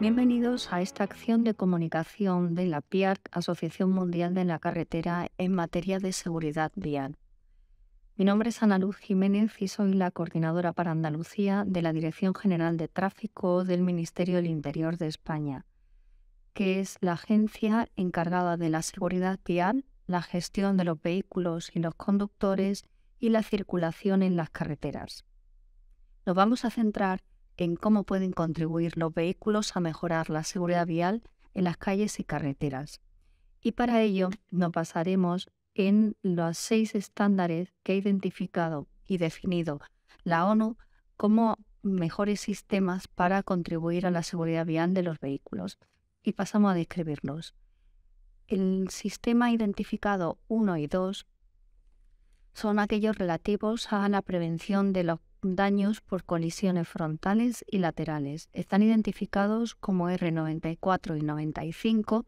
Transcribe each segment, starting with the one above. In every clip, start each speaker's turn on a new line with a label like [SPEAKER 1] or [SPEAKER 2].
[SPEAKER 1] Bienvenidos a esta acción de comunicación de la PIARC, Asociación Mundial de la Carretera, en materia de seguridad vial. Mi nombre es Ana Luz Jiménez y soy la coordinadora para Andalucía de la Dirección General de Tráfico del Ministerio del Interior de España, que es la agencia encargada de la seguridad vial, la gestión de los vehículos y los conductores y la circulación en las carreteras. Nos vamos a centrar en en cómo pueden contribuir los vehículos a mejorar la seguridad vial en las calles y carreteras. Y para ello nos basaremos en los seis estándares que ha identificado y definido la ONU como mejores sistemas para contribuir a la seguridad vial de los vehículos. Y pasamos a describirlos. El sistema identificado 1 y 2 son aquellos relativos a la prevención de los daños por colisiones frontales y laterales. Están identificados como R94 y 95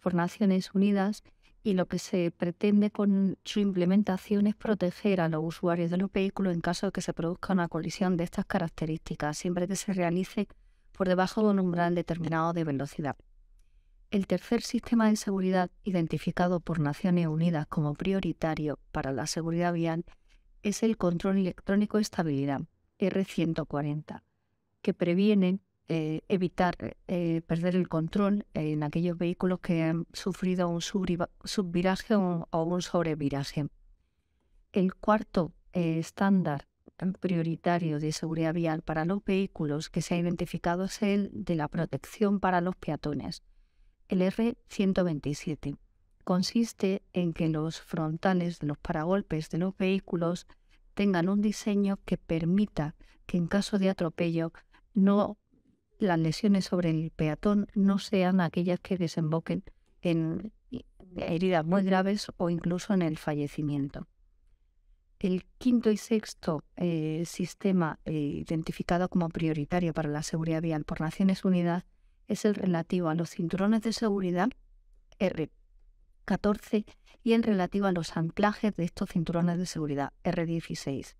[SPEAKER 1] por Naciones Unidas y lo que se pretende con su implementación es proteger a los usuarios de los vehículos en caso de que se produzca una colisión de estas características, siempre que se realice por debajo de un umbral determinado de velocidad. El tercer sistema de seguridad identificado por Naciones Unidas como prioritario para la seguridad vial es el control electrónico de estabilidad, R140, que previene eh, evitar eh, perder el control en aquellos vehículos que han sufrido un subviraje o, un sobreviraje. El cuarto eh, estándar prioritario de seguridad vial para los vehículos que se ha identificado es el de la protección para los peatones, el R127 consiste en que los frontales de los paragolpes de los vehículos tengan un diseño que permita que en caso de atropello no las lesiones sobre el peatón no sean aquellas que desemboquen en heridas muy graves o incluso en el fallecimiento. El quinto y sexto eh, sistema eh, identificado como prioritario para la seguridad vial por Naciones Unidas es el relativo a los cinturones de seguridad, RP. 14 y en relativo a los anclajes de estos cinturones de seguridad R16.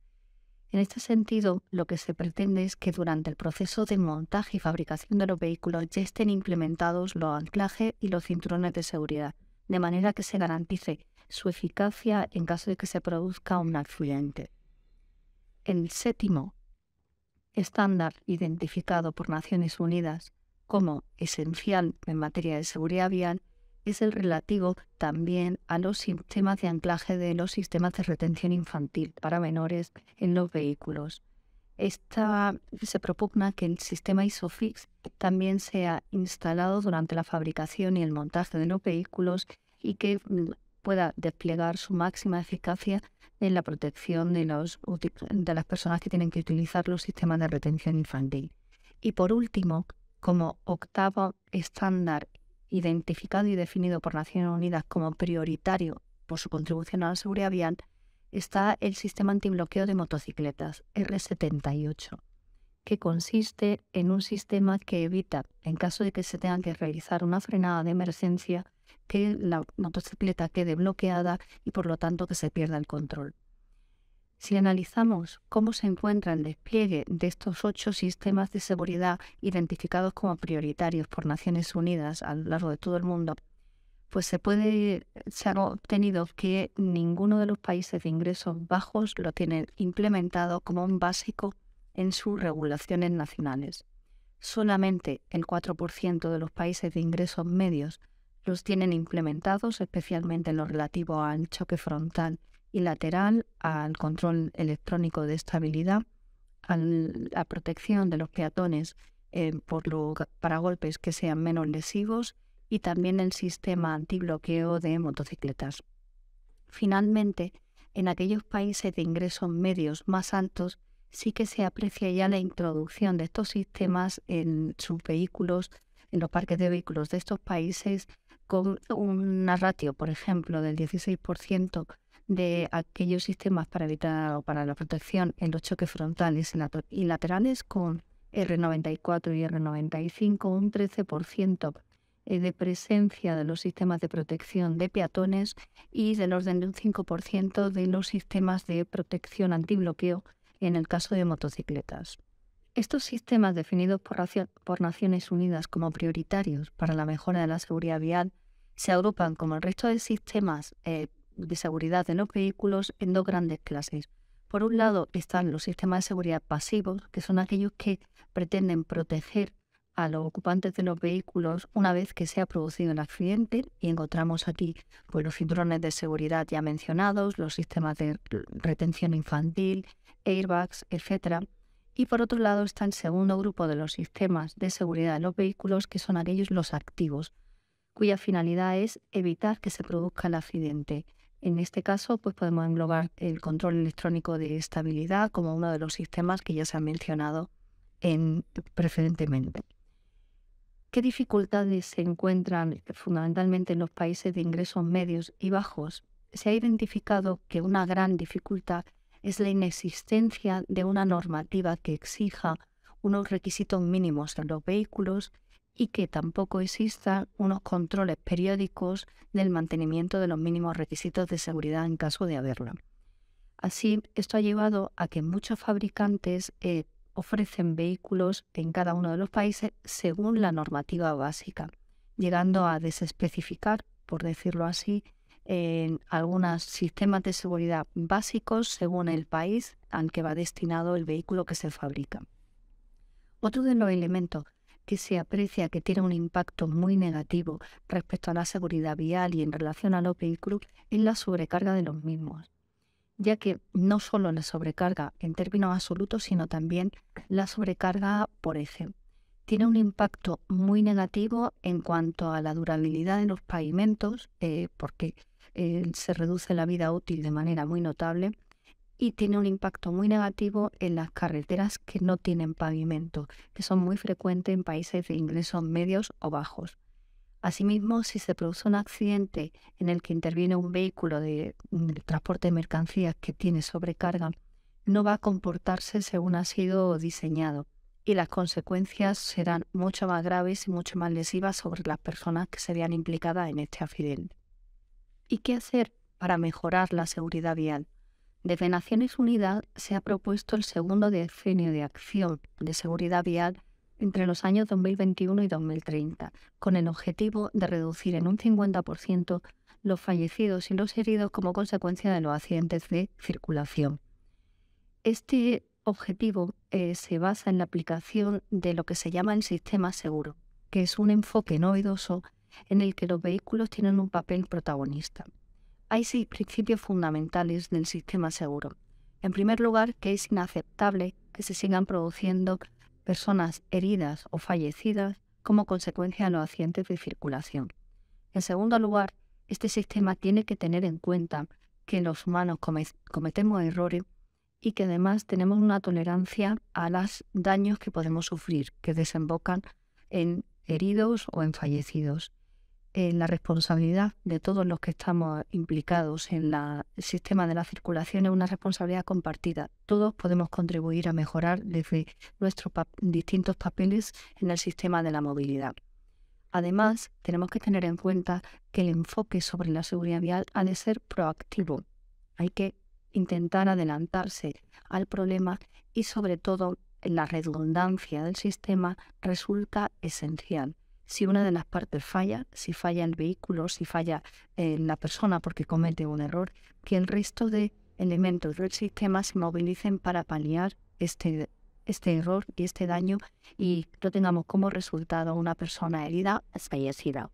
[SPEAKER 1] En este sentido, lo que se pretende es que durante el proceso de montaje y fabricación de los vehículos ya estén implementados los anclajes y los cinturones de seguridad, de manera que se garantice su eficacia en caso de que se produzca un accidente. El séptimo estándar identificado por Naciones Unidas como esencial en materia de seguridad vial es el relativo también a los sistemas de anclaje de los sistemas de retención infantil para menores en los vehículos. Esta, se propugna que el sistema ISOFIX también sea instalado durante la fabricación y el montaje de los vehículos y que mm, pueda desplegar su máxima eficacia en la protección de, los, de las personas que tienen que utilizar los sistemas de retención infantil. Y por último, como octavo estándar identificado y definido por Naciones Unidas como prioritario por su contribución a la seguridad vial, está el sistema antibloqueo de motocicletas, R78, que consiste en un sistema que evita, en caso de que se tenga que realizar una frenada de emergencia, que la motocicleta quede bloqueada y por lo tanto que se pierda el control. Si analizamos cómo se encuentra el despliegue de estos ocho sistemas de seguridad identificados como prioritarios por Naciones Unidas a lo largo de todo el mundo, pues se puede obtenido que ninguno de los países de ingresos bajos lo tiene implementado como un básico en sus regulaciones nacionales. Solamente el 4% de los países de ingresos medios los tienen implementados, especialmente en lo relativo al choque frontal y lateral, al control electrónico de estabilidad, a la protección de los peatones eh, por lo, para golpes que sean menos lesivos y también el sistema antibloqueo de motocicletas. Finalmente, en aquellos países de ingresos medios más altos sí que se aprecia ya la introducción de estos sistemas en sus vehículos, en los parques de vehículos de estos países, con una ratio, por ejemplo, del 16% de aquellos sistemas para evitar o para la protección en los choques frontales y laterales con R94 y R95, un 13% eh, de presencia de los sistemas de protección de peatones y del orden de un 5% de los sistemas de protección antibloqueo en el caso de motocicletas. Estos sistemas definidos por, por Naciones Unidas como prioritarios para la mejora de la seguridad vial se agrupan como el resto de sistemas eh, de seguridad de los vehículos en dos grandes clases. Por un lado están los sistemas de seguridad pasivos, que son aquellos que pretenden proteger a los ocupantes de los vehículos una vez que se ha producido el accidente y encontramos aquí pues, los cinturones de seguridad ya mencionados, los sistemas de retención infantil, airbags, etc. Y por otro lado está el segundo grupo de los sistemas de seguridad de los vehículos, que son aquellos los activos, cuya finalidad es evitar que se produzca el accidente. En este caso, pues podemos englobar el control electrónico de estabilidad como uno de los sistemas que ya se han mencionado precedentemente. ¿Qué dificultades se encuentran fundamentalmente en los países de ingresos medios y bajos? Se ha identificado que una gran dificultad es la inexistencia de una normativa que exija unos requisitos mínimos en los vehículos y que tampoco existan unos controles periódicos del mantenimiento de los mínimos requisitos de seguridad en caso de haberlo. Así, esto ha llevado a que muchos fabricantes eh, ofrecen vehículos en cada uno de los países según la normativa básica, llegando a desespecificar, por decirlo así, en algunos sistemas de seguridad básicos según el país al que va destinado el vehículo que se fabrica. Otro de los elementos que se aprecia que tiene un impacto muy negativo respecto a la seguridad vial y en relación a los vehículos es la sobrecarga de los mismos, ya que no solo la sobrecarga en términos absolutos, sino también la sobrecarga por eje. Tiene un impacto muy negativo en cuanto a la durabilidad de los pavimentos, eh, porque eh, se reduce la vida útil de manera muy notable y tiene un impacto muy negativo en las carreteras que no tienen pavimento, que son muy frecuentes en países de ingresos medios o bajos. Asimismo, si se produce un accidente en el que interviene un vehículo mm, de, transporte de mercancías que tiene sobrecarga, no va a comportarse según ha sido diseñado y las consecuencias serán mucho más graves y mucho más lesivas sobre las personas que se vean implicadas en este accidente. ¿Y qué hacer para mejorar la seguridad vial? Desde Naciones Unidas se ha propuesto el segundo decenio de acción de seguridad vial entre los años 2021 y 2030, con el objetivo de reducir en un 50% los fallecidos y los heridos como consecuencia de los accidentes de circulación. Este objetivo eh, se basa en la aplicación de lo que se llama el sistema seguro, que es un enfoque novedoso en el que los vehículos tienen un papel protagonista. Hay seis principios fundamentales del sistema seguro. En primer lugar, que es inaceptable que se sigan produciendo personas heridas o fallecidas como consecuencia de los accidentes de circulación. En segundo lugar, este sistema tiene que tener en cuenta que los humanos cometemos errores y que además tenemos una tolerancia a los daños que podemos sufrir, que desembocan en heridos o en fallecidos la responsabilidad de todos los que estamos implicados en el sistema de la circulación es una responsabilidad compartida. Todos podemos contribuir a mejorar desde nuestros distintos papeles en el sistema de la movilidad. Además, tenemos que tener en cuenta que el enfoque sobre la seguridad vial ha de ser proactivo. Hay que intentar adelantarse al problema y sobre todo la redundancia del sistema resulta esencial si una de las partes falla, si falla el vehículo, si falla eh, la persona porque comete un error, que el resto de elementos del sistema se movilicen para paliar este, este error y este daño y no tengamos como resultado una persona herida fallecida.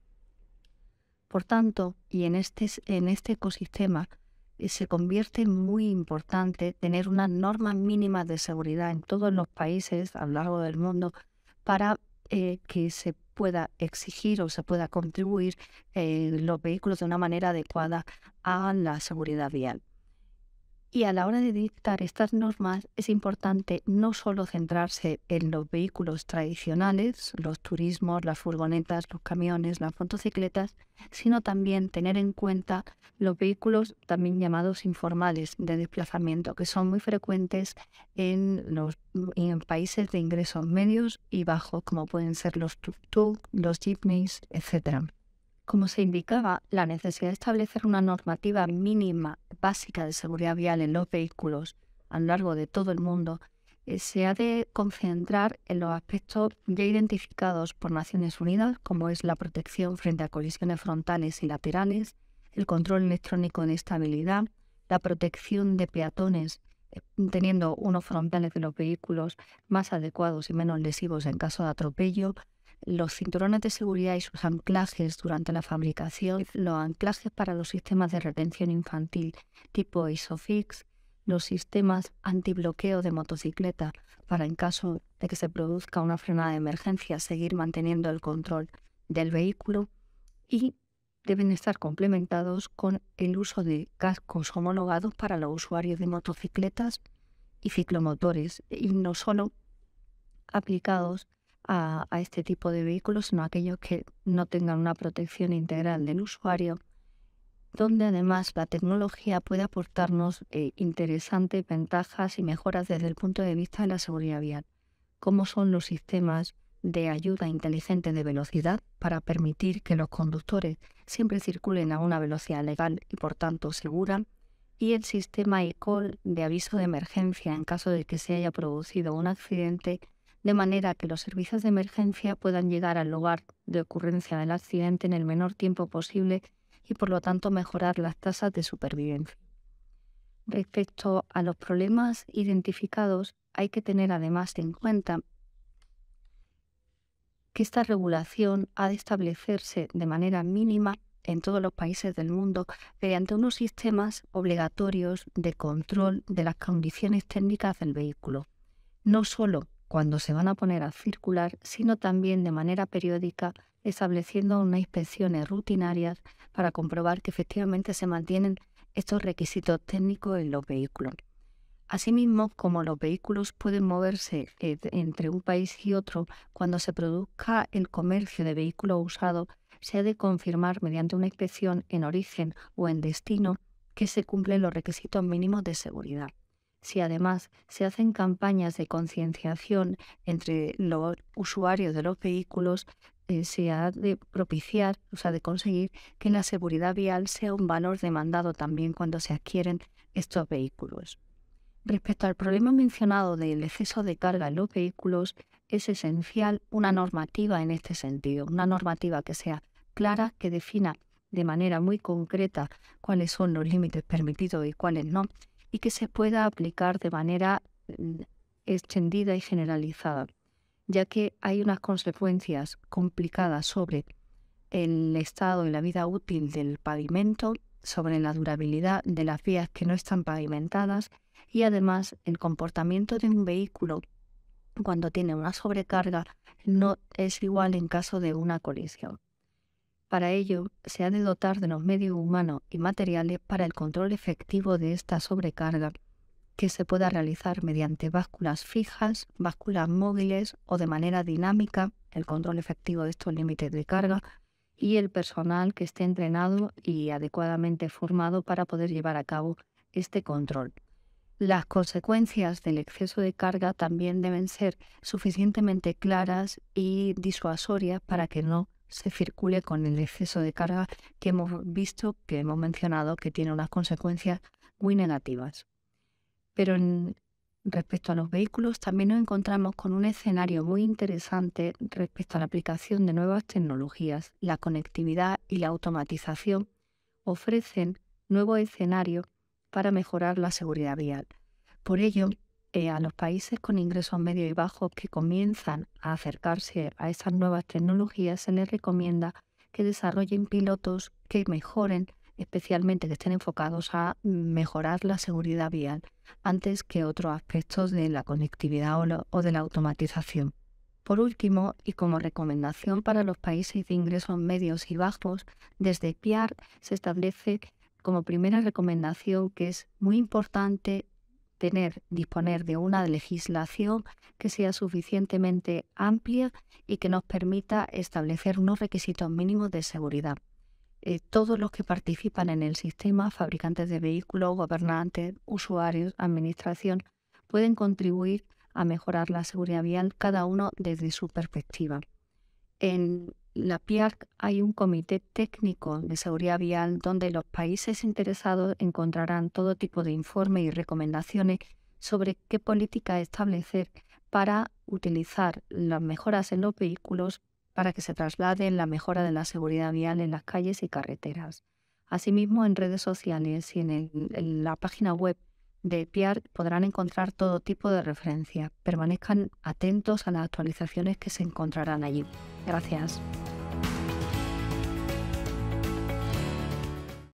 [SPEAKER 1] Por tanto, y en este, en este ecosistema eh, se convierte muy importante tener unas normas mínimas de seguridad en todos los países a lo largo del mundo para eh, que se pueda exigir o se pueda contribuir eh, los vehículos de una manera adecuada a la seguridad vial. Y a la hora de dictar estas normas es importante no solo centrarse en los vehículos tradicionales, los turismos, las furgonetas, los camiones, las motocicletas, sino también tener en cuenta los vehículos también llamados informales de desplazamiento, que son muy frecuentes en los países de ingresos medios y bajos, como pueden ser los tuk-tuk, los jeepneys, etcétera. Como se indicaba, la necesidad de establecer una normativa mínima básica de seguridad vial en los vehículos a lo largo de todo el mundo eh, se ha de concentrar en los aspectos ya identificados por Naciones Unidas, como es la protección frente a colisiones frontales y laterales, el control electrónico de estabilidad, la protección de peatones eh, teniendo unos frontales de los vehículos más adecuados y menos lesivos en caso de atropello, los cinturones de seguridad y sus anclajes durante la fabricación, los anclajes para los sistemas de retención infantil tipo ISOFIX, los sistemas antibloqueo de motocicleta para en caso de que se produzca una frenada de emergencia seguir manteniendo el control del vehículo y deben estar complementados con el uso de cascos homologados para los usuarios de motocicletas y ciclomotores y no solo aplicados a, este tipo de vehículos, sino aquellos que no tengan una protección integral del usuario, donde además la tecnología puede aportarnos eh, interesantes ventajas y mejoras desde el punto de vista de la seguridad vial, como son los sistemas de ayuda inteligente de velocidad para permitir que los conductores siempre circulen a una velocidad legal y por tanto segura, y el sistema E-Call de aviso de emergencia en caso de que se haya producido un accidente de manera que los servicios de emergencia puedan llegar al lugar de ocurrencia del accidente en el menor tiempo posible y por lo tanto mejorar las tasas de supervivencia. Respecto a los problemas identificados, hay que tener además en cuenta que esta regulación ha de establecerse de manera mínima en todos los países del mundo mediante unos sistemas obligatorios de control de las condiciones técnicas del vehículo, no solo cuando se van a poner a circular, sino también de manera periódica estableciendo unas inspecciones rutinarias para comprobar que efectivamente se mantienen estos requisitos técnicos en los vehículos. Asimismo, como los vehículos pueden moverse eh, entre un país y otro, cuando se produzca el comercio de vehículos usados, se ha de confirmar mediante una inspección en origen o en destino que se cumplen los requisitos mínimos de seguridad si además se hacen campañas de concienciación entre los usuarios de los vehículos, eh, se ha de propiciar, o sea, de conseguir que la seguridad vial sea un valor demandado también cuando se adquieren estos vehículos. Respecto al problema mencionado del exceso de carga en los vehículos, es esencial una normativa en este sentido, una normativa que sea clara, que defina de manera muy concreta cuáles son los límites permitidos y cuáles no, y que se pueda aplicar de manera mm, extendida y generalizada, ya que hay unas consecuencias complicadas sobre el estado y la vida útil del pavimento, sobre la durabilidad de las vías que no están pavimentadas y además el comportamiento de un vehículo cuando tiene una sobrecarga no es igual en caso de una colisión. Para ello, se ha de dotar de los medios humanos y materiales para el control efectivo de esta sobrecarga, que se pueda realizar mediante básculas fijas, básculas móviles o de manera dinámica, el control efectivo de estos límites de carga, y el personal que esté entrenado y adecuadamente formado para poder llevar a cabo este control. Las consecuencias del exceso de carga también deben ser suficientemente claras y disuasorias para que no se circule con el exceso de carga que hemos visto, que hemos mencionado, que tiene unas consecuencias muy negativas. Pero en, respecto a los vehículos, también nos encontramos con un escenario muy interesante respecto a la aplicación de nuevas tecnologías. La conectividad y la automatización ofrecen nuevos escenarios para mejorar la seguridad vial. Por ello, eh, a los países con ingresos medios y bajos que comienzan a acercarse a esas nuevas tecnologías, se les recomienda que desarrollen pilotos que mejoren, especialmente que estén enfocados a mejorar la seguridad vial antes que otros aspectos de la conectividad o, o de la automatización. Por último, y como recomendación para los países de ingresos medios y bajos, desde PIAR se establece como primera recomendación que es muy importante tener, disponer de una legislación que sea suficientemente amplia y que nos permita establecer unos requisitos mínimos de seguridad. Eh, todos los que participan en el sistema, fabricantes de vehículos, gobernantes, usuarios, administración, pueden contribuir a mejorar la seguridad vial cada uno desde su perspectiva. En la PIAC hay un comité técnico de seguridad vial donde los países interesados encontrarán todo tipo de informes y recomendaciones sobre qué política establecer para utilizar las mejoras en los vehículos para que se traslade la mejora de la seguridad vial en las calles y carreteras. Asimismo, en redes sociales y en la página web de PIAR podrán encontrar todo tipo de referencias. Permanezcan atentos a las actualizaciones que se encontrarán allí. Gracias.